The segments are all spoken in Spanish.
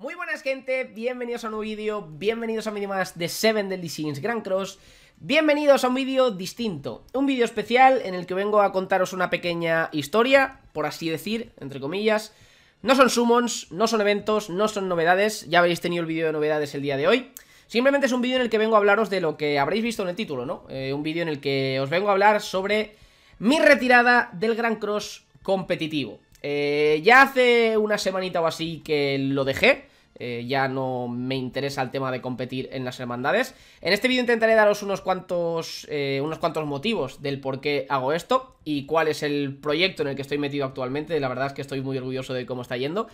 Muy buenas gente, bienvenidos a un nuevo vídeo, bienvenidos a un más de Seven Deadly Sins Grand Cross Bienvenidos a un vídeo distinto, un vídeo especial en el que vengo a contaros una pequeña historia, por así decir, entre comillas No son summons, no son eventos, no son novedades, ya habéis tenido el vídeo de novedades el día de hoy Simplemente es un vídeo en el que vengo a hablaros de lo que habréis visto en el título, ¿no? Eh, un vídeo en el que os vengo a hablar sobre mi retirada del Grand Cross competitivo eh, ya hace una semanita o así que lo dejé, eh, ya no me interesa el tema de competir en las hermandades. En este vídeo intentaré daros unos cuantos, eh, unos cuantos motivos del por qué hago esto y cuál es el proyecto en el que estoy metido actualmente. La verdad es que estoy muy orgulloso de cómo está yendo.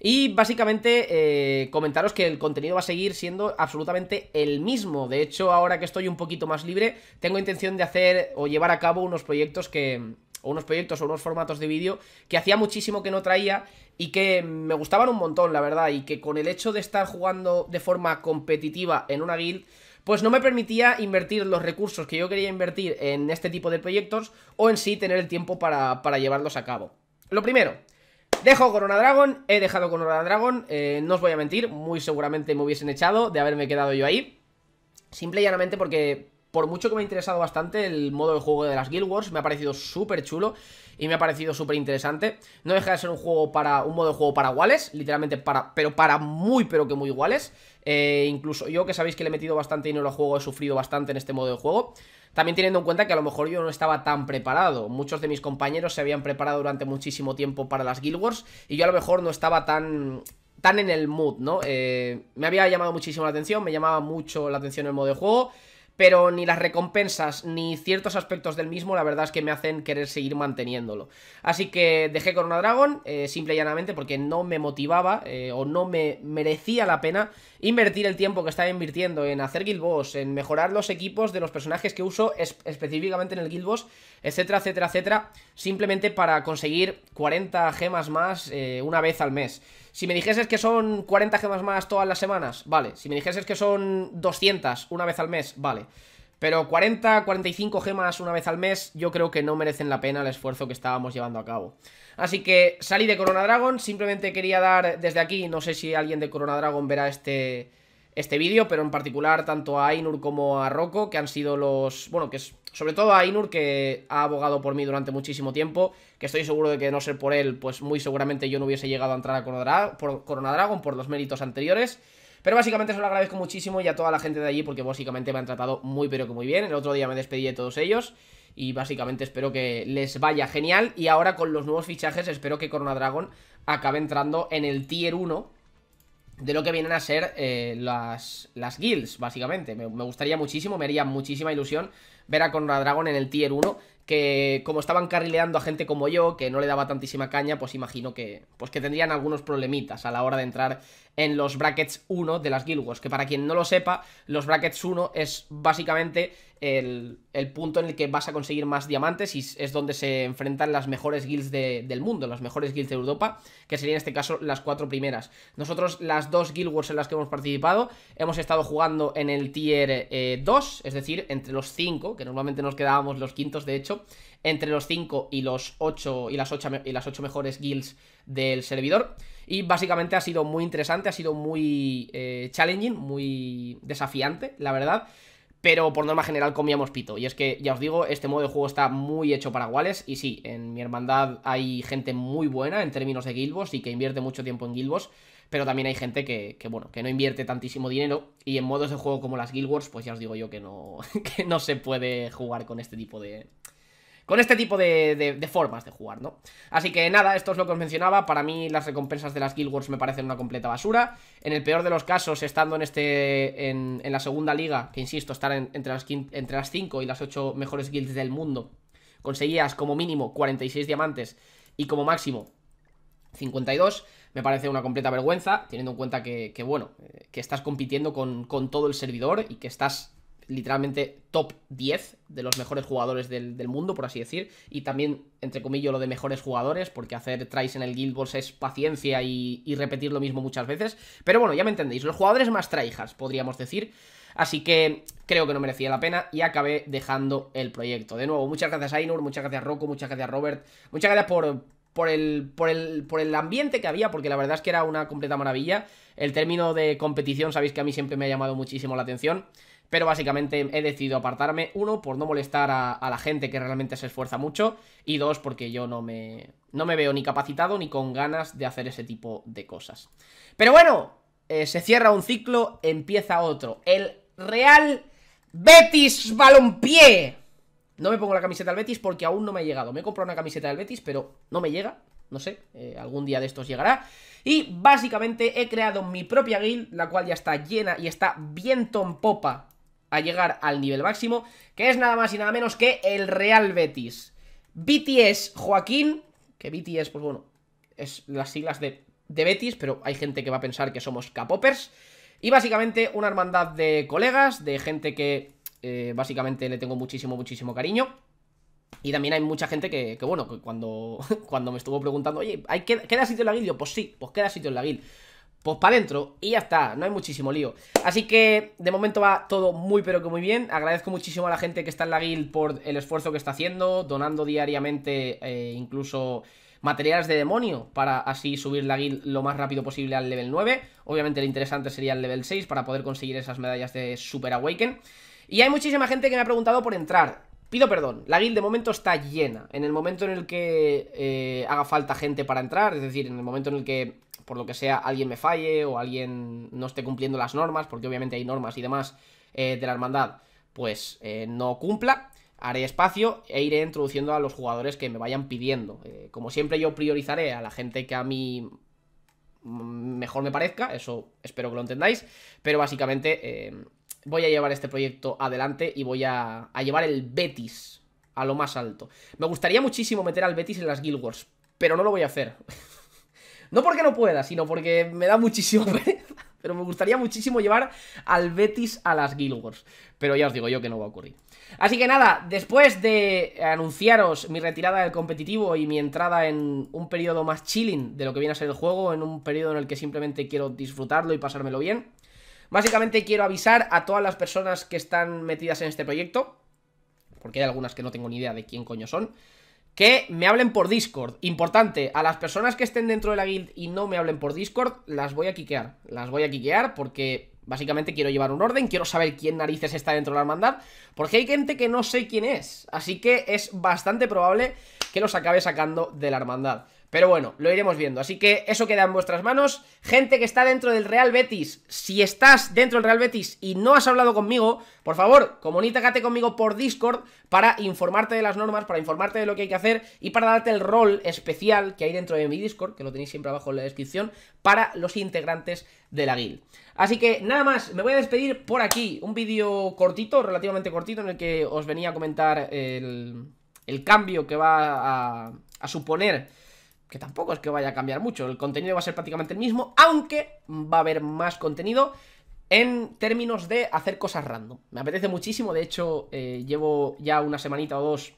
Y básicamente eh, comentaros que el contenido va a seguir siendo absolutamente el mismo. De hecho, ahora que estoy un poquito más libre, tengo intención de hacer o llevar a cabo unos proyectos que o unos proyectos o unos formatos de vídeo que hacía muchísimo que no traía y que me gustaban un montón, la verdad, y que con el hecho de estar jugando de forma competitiva en una guild, pues no me permitía invertir los recursos que yo quería invertir en este tipo de proyectos o en sí tener el tiempo para, llevarlos a cabo. Lo primero, Dejo Corona Dragon, he dejado Corona Dragon, eh, no os voy a mentir, muy seguramente me hubiesen echado de haberme quedado yo ahí. Simple y llanamente porque por mucho que me ha interesado bastante el modo de juego de las Guild Wars, me ha parecido súper chulo y me ha parecido súper interesante. No deja de ser un juego para un modo de juego para iguales, literalmente para, pero para muy pero que muy iguales. Eh, incluso yo que sabéis que le he metido bastante dinero al juego, he sufrido bastante en este modo de juego. También teniendo en cuenta que a lo mejor yo no estaba tan preparado. Muchos de mis compañeros se habían preparado durante muchísimo tiempo para las Guild Wars y yo a lo mejor no estaba tan tan en el mood, ¿no? Eh, me había llamado muchísimo la atención, me llamaba mucho la atención el modo de juego pero ni las recompensas ni ciertos aspectos del mismo la verdad es que me hacen querer seguir manteniéndolo. Así que dejé Corona Dragon, eh, simple y llanamente, porque no me motivaba eh, o no me merecía la pena invertir el tiempo que estaba invirtiendo en hacer Guild Boss, en mejorar los equipos de los personajes que uso específicamente en el Guild Boss, etcétera, etcétera, etcétera, simplemente para conseguir 40 gemas más eh, una vez al mes. Si me dijeses que son 40 gemas más todas las semanas, vale. Si me dijeses que son 200 una vez al mes, vale. Pero 40, 45 gemas una vez al mes, yo creo que no merecen la pena el esfuerzo que estábamos llevando a cabo. Así que salí de Corona Dragon, simplemente quería dar desde aquí, no sé si alguien de Corona Dragon verá este, este vídeo, pero en particular tanto a Ainur como a Rocco, que han sido los... Bueno, que es sobre todo a Ainur, que ha abogado por mí durante muchísimo tiempo, que estoy seguro de que no ser por él, pues muy seguramente yo no hubiese llegado a entrar a Corona, Corona Dragon por los méritos anteriores. Pero básicamente se lo agradezco muchísimo y a toda la gente de allí porque básicamente me han tratado muy pero que muy bien. El otro día me despedí de todos ellos y básicamente espero que les vaya genial. Y ahora con los nuevos fichajes espero que Corona Dragon acabe entrando en el Tier 1 de lo que vienen a ser eh, las, las guilds, básicamente. Me, gustaría muchísimo, me haría muchísima ilusión ver a Conrad Dragon en el tier 1, que como estaban carrileando a gente como yo, que no le daba tantísima caña, pues imagino que, pues que tendrían algunos problemitas a la hora de entrar en los brackets 1 de las guild que para quien no lo sepa, los brackets 1 es básicamente el, punto en el que vas a conseguir más diamantes y es donde se enfrentan las mejores guilds del mundo, las mejores guilds de Europa, que serían en este caso las cuatro primeras. Nosotros las dos guild wars en las que hemos participado hemos estado jugando en el tier 2, eh, es decir, entre los 5, que normalmente nos quedábamos los quintos de hecho, entre los cinco y los y las ocho y las mejores guilds del servidor y básicamente ha sido muy interesante, ha sido muy eh, challenging, muy desafiante, la verdad pero por norma general comíamos pito. Y es que, ya os digo, este modo de juego está muy hecho para iguales. Y sí, en mi hermandad hay gente muy buena en términos de guilbos y que invierte mucho tiempo en guilbos. Pero también hay gente que, bueno, que no invierte tantísimo dinero. Y en modos de juego como las Guild Wars, pues ya os digo yo que no, que no se puede jugar con este tipo de, con este tipo de, formas de jugar, ¿no? Así que nada, esto es lo que os mencionaba, para mí las recompensas de las Guild Wars me parecen una completa basura, en el peor de los casos, estando en este en, la segunda liga, que insisto, estar entre, las, entre 5 y las 8 mejores guilds del mundo, conseguías como mínimo 46 diamantes y como máximo 52, me parece una completa vergüenza, teniendo en cuenta que, bueno, eh, que estás compitiendo con todo el servidor y que estás literalmente top 10 de los mejores jugadores del, mundo, por así decir. Y también, entre comillas, lo de mejores jugadores, porque hacer tries en el Guild Wars es paciencia y, repetir lo mismo muchas veces. Pero bueno, ya me entendéis, los jugadores más traijas podríamos decir. Así que creo que no merecía la pena y acabé dejando el proyecto. De nuevo, muchas gracias a muchas gracias a Rocco, muchas gracias Robert, muchas gracias por, por el, por, por el ambiente que había, porque la verdad es que era una completa maravilla. El término de competición, sabéis que a mí siempre me ha llamado muchísimo la atención pero básicamente he decidido apartarme, uno, por no molestar a, la gente que realmente se esfuerza mucho, y dos, porque yo no me, me veo ni capacitado ni con ganas de hacer ese tipo de cosas. Pero bueno, eh, se cierra un ciclo, empieza otro. El Real Betis Balompié. No me pongo la camiseta del Betis porque aún no me ha llegado. Me he comprado una camiseta del Betis, pero no me llega. No sé, eh, algún día de estos llegará. Y básicamente he creado mi propia guild, la cual ya está llena y está bien en popa a llegar al nivel máximo, que es nada más y nada menos que el Real Betis. BTS Joaquín, que BTS, pues bueno, es las siglas de, Betis, pero hay gente que va a pensar que somos capopers. Y básicamente una hermandad de colegas, de gente que eh, básicamente le tengo muchísimo, muchísimo cariño. Y también hay mucha gente que, que bueno, que cuando, cuando me estuvo preguntando, oye, ¿hay queda, sitio en la guild? Yo, pues sí, pues queda sitio en la guild pues para adentro y ya está, no hay muchísimo lío. Así que de momento va todo muy pero que muy bien. Agradezco muchísimo a la gente que está en la guild por el esfuerzo que está haciendo, donando diariamente eh, incluso materiales de demonio para así subir la guild lo más rápido posible al level 9. Obviamente lo interesante sería el level 6 para poder conseguir esas medallas de Super Awaken. Y hay muchísima gente que me ha preguntado por entrar. Pido perdón, la guild de momento está llena. En el momento en el que eh, haga falta gente para entrar, es decir, en el momento en el que por lo que sea alguien me falle o alguien no esté cumpliendo las normas, porque obviamente hay normas y demás eh, de la hermandad, pues eh, no cumpla, haré espacio e iré introduciendo a los jugadores que me vayan pidiendo. Eh, como siempre yo priorizaré a la gente que a mí mejor me parezca, eso espero que lo entendáis, pero básicamente voy a llevar este proyecto adelante y voy a, a llevar el Betis a lo más alto. Me gustaría muchísimo meter al Betis en las Guild Wars, pero no lo voy a hacer. No porque no pueda, sino porque me da muchísimo pereza. Pero me gustaría muchísimo llevar al Betis a las Guild Wars. Pero ya os digo yo que no va a ocurrir. Así que nada, después de anunciaros mi retirada del competitivo y mi entrada en un periodo más chilling de lo que viene a ser el juego, en un periodo en el que simplemente quiero disfrutarlo y pasármelo bien, básicamente quiero avisar a todas las personas que están metidas en este proyecto, porque hay algunas que no tengo ni idea de quién coño son, que me hablen por Discord. Importante, a las personas que estén dentro de la guild y no me hablen por Discord, las voy a quiquear. Las voy a quiquear porque básicamente quiero llevar un orden, quiero saber quién narices está dentro de la hermandad, porque hay gente que no sé quién es. Así que es bastante probable que los acabe sacando de la hermandad. Pero bueno, lo iremos viendo. Así que eso queda en vuestras manos. Gente que está dentro del Real Betis, si estás dentro del Real Betis y no has hablado conmigo, por favor, comunícate conmigo por Discord para informarte de las normas, para informarte de lo que hay que hacer y para darte el rol especial que hay dentro de mi Discord, que lo tenéis siempre abajo en la descripción, para los integrantes de la guild. Así que nada más, me voy a despedir por aquí. Un vídeo cortito, relativamente cortito, en el que os venía a comentar el, cambio que va a suponer que tampoco es que vaya a cambiar mucho. El contenido va a ser prácticamente el mismo, aunque va a haber más contenido en términos de hacer cosas random. Me apetece muchísimo, de hecho eh, llevo ya una semanita o dos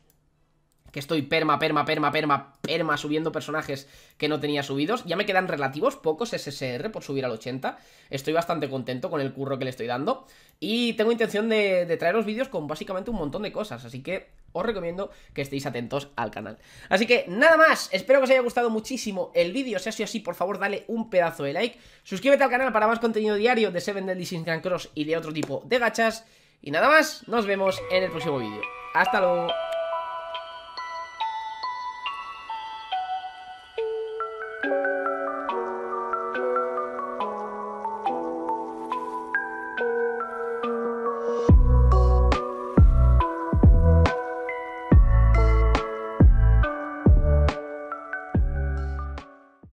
que estoy perma, perma, perma, perma, perma subiendo personajes que no tenía subidos. Ya me quedan relativos pocos SSR por subir al 80. Estoy bastante contento con el curro que le estoy dando. Y tengo intención de, traeros vídeos con básicamente un montón de cosas, así que os recomiendo que estéis atentos al canal. Así que nada más, espero que os haya gustado muchísimo el vídeo, si ha sido así por favor dale un pedazo de like, suscríbete al canal para más contenido diario de Seven Deadly Sins Cross y de otro tipo de gachas, y nada más, nos vemos en el próximo vídeo. ¡Hasta luego!